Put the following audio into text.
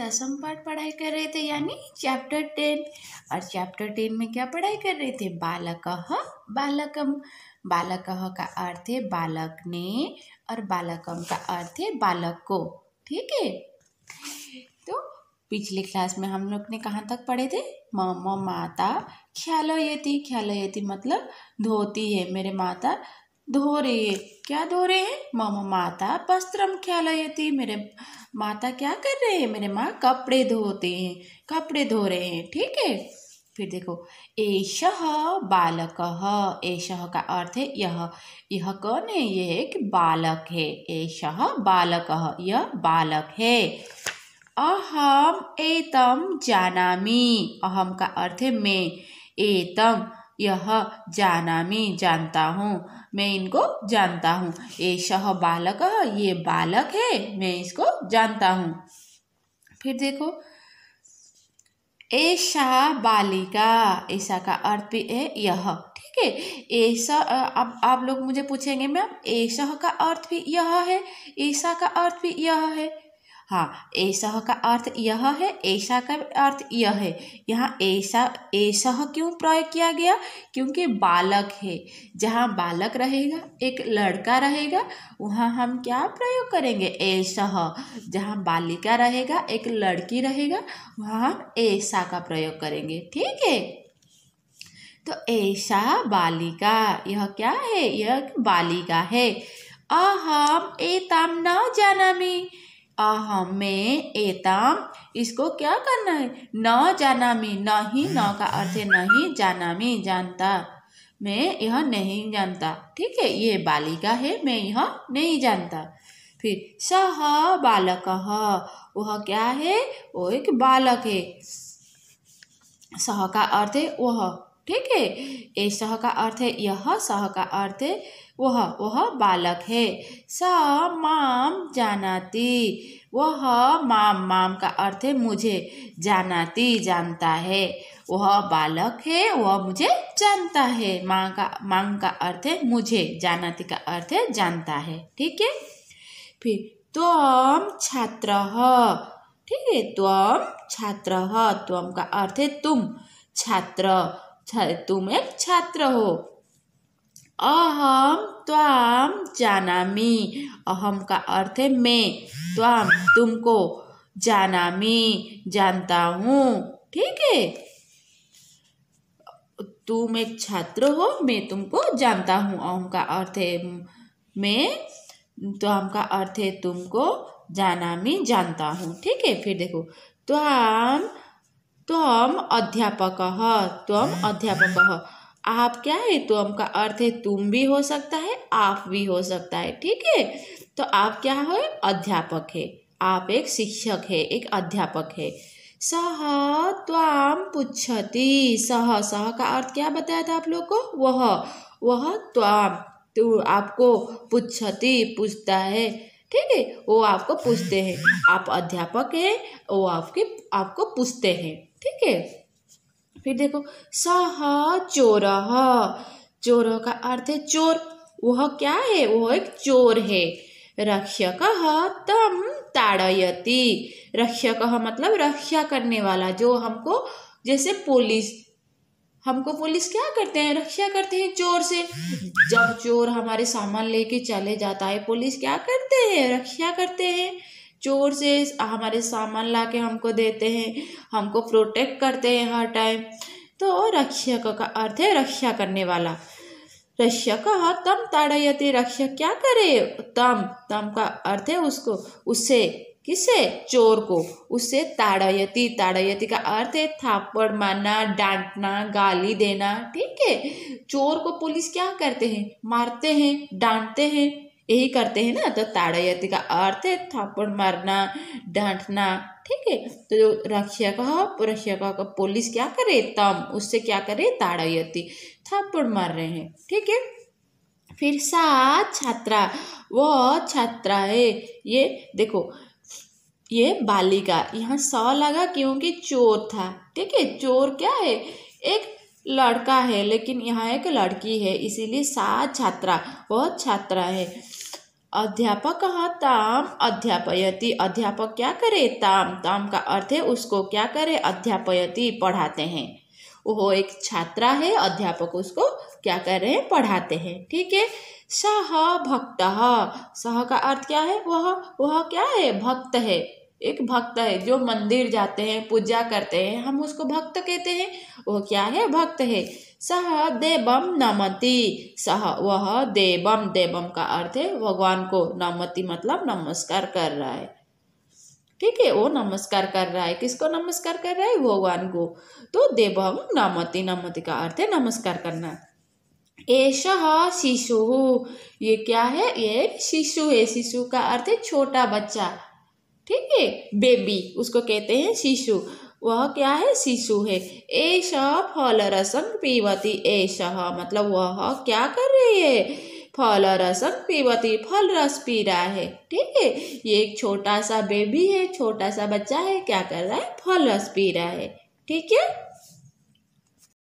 दसम पाठ पढ़ाई कर रहे थे यानी चैप्टर टेन और चैप्टर टेन में क्या पढ़ाई कर रहे थे बालक बालकम बालक का अर्थ है बालक ने और बालकम का अर्थ है बालक को ठीक है तो पिछले क्लास में हम लोग ने कहाँ तक पढ़े थे मामा माता ख्यालो यति ख्यालो यति मतलब धोती है मेरे माता धोरे क्या धोरे हैं मम माता वस्त्रम ख्यालयती मेरे माता क्या कर रहे हैं मेरे माँ कपड़े धोते हैं कपड़े धो रहे हैं ठीक है फिर देखो एष बालक ऐश का अर्थ है यह यह कौन है यह एक बालक है एष बालक यह बालक है अहम एतम जानामी अहम का अर्थ है मैं एतम यह मैं जानता हूँ मैं इनको जानता हूँ ये बालक ये बालक है मैं इसको जानता हूँ फिर देखो ऐसा बालिका ऐसा का अर्थ भी है यह ठीक है ऐसा अब आप लोग मुझे पूछेंगे मैम ऐसा का अर्थ भी यह है ऐसा का अर्थ भी यह है हाँ ऐसा का अर्थ यह है ऐसा का अर्थ यह है यहाँ ऐसा ऐसा क्यों प्रयोग किया गया क्योंकि बालक है जहाँ बालक रहेगा एक लड़का रहेगा वहाँ हम क्या प्रयोग करेंगे ऐसा जहाँ बालिका रहेगा एक लड़की रहेगा वहाँ हम ऐसा का प्रयोग करेंगे ठीक है तो ऐसा बालिका यह क्या है यह बालिका है अहम एताम न जानामी अहम में एताम इसको क्या करना है न जाना न नहीं न का अर्थ है नहीं जाना में जानता मैं यह नहीं जानता ठीक है ये बालिका है मैं यह नहीं जानता फिर सह बालक वह क्या है वो एक बालक है सह का अर्थ है वह ठीक है सह का अर्थ है यह सह का अर्थ है वह वह बालक है स माम जानाती वह माम माम का अर्थ है मुझे जानाती जानता है वह बालक है वह मुझे जानता है माँ का मांग का अर्थ है मुझे जानाती का अर्थ है जानता है ठीक है फिर त्वम छात्र ठीक है त्वम छात्र त्वम का अर्थ है तुम छात्र तुम एक छात्र हो अहम त्वाम जानामी अहम का अर्थ है मैं त्वाम तुमको जानामी जानता हूँ ठीक है तुम एक छात्र हो मैं तुमको जानता हूँ अहम का अर्थ है मैं त्वाम का अर्थ है तुमको जानामी जानता हूँ ठीक है फिर देखो त्वाम तुम अध्यापक तुम अध्यापक आप क्या है तुम का अर्थ है तुम भी हो सकता है आप भी हो सकता है ठीक है तो आप क्या हो अध्यापक है आप एक शिक्षक है एक अध्यापक है सह त्वाम पुछती सह सह का अर्थ क्या बताया था आप लोग को वह वह त्वाम तू आपको पुछती पूछता है ठीक है वो आपको पूछते हैं आप अध्यापक हैं वो आपके आपको पूछते हैं ठीक है फिर देखो सह चोर चोर का अर्थ है चोर वह क्या है वह एक चोर है रक्षक तम ताड़यती रक्षक मतलब रक्षा करने वाला जो हमको जैसे पुलिस हमको पुलिस क्या करते हैं रक्षा करते हैं चोर से जब चोर हमारे सामान लेके चले जाता है पुलिस क्या करते हैं रक्षा करते हैं चोर से हमारे सामान ला के हमको देते हैं हमको प्रोटेक्ट करते हैं हर टाइम तो रक्षक का अर्थ है रक्षा करने वाला रक्षक हाँ, तम ताड़यते रक्षक क्या करे तम तम का अर्थ है उसको उससे किसे चोर को उससे ताड़यती ताड़यती का अर्थ है थापड़ मारना डांटना गाली देना ठीक है चोर को पुलिस क्या करते हैं मारते हैं डांटते हैं यही करते हैं ना तो ताड़ायती का अर्थ है थप्पड़ मारना डांटना ठीक है तो जो रक्षा का रक्षा का पुलिस क्या करे तम उससे क्या करे ताड़ायती थप्पड़ मार रहे हैं ठीक है फिर सात छात्रा वो छात्रा है ये देखो ये बालिका यहाँ सौ लगा क्योंकि चोर था ठीक है चोर क्या है एक लड़का है लेकिन यहाँ एक लड़की है इसीलिए सात छात्रा वह छात्रा है अध्यापक ताम अध्यापयति अध्यापक क्या करे ताम ताम का अर्थ है उसको क्या करे अध्यापयति पढ़ाते हैं वो एक छात्रा है अध्यापक उसको क्या कर रहे हैं पढ़ाते हैं ठीक है सह भक्त सह का अर्थ क्या है वह वह क्या है भक्त है एक भक्त है जो मंदिर जाते हैं पूजा करते हैं हम उसको भक्त कहते हैं वह क्या है भक्त है सह देवम नमति सह वह देवम देवम का अर्थ है भगवान को नमति मतलब नमस्कार कर रहा है ठीक है वो नमस्कार कर रहा है किसको नमस्कार कर रहा है भगवान को तो देवम नमति नमति का अर्थ है नमस्कार करना ऐसा शिशु ये क्या है ये शिशु है शिशु का अर्थ है छोटा बच्चा ठीक है बेबी उसको कहते हैं शिशु वह क्या है शिशु है ऐसा फल रसम पीवती ऐसा मतलब वह क्या कर रही है फल रसम पीवती फल रस पी रहा है ठीक है ये एक छोटा सा बेबी है छोटा सा बच्चा है क्या कर रहा है फल रस पी रहा है ठीक है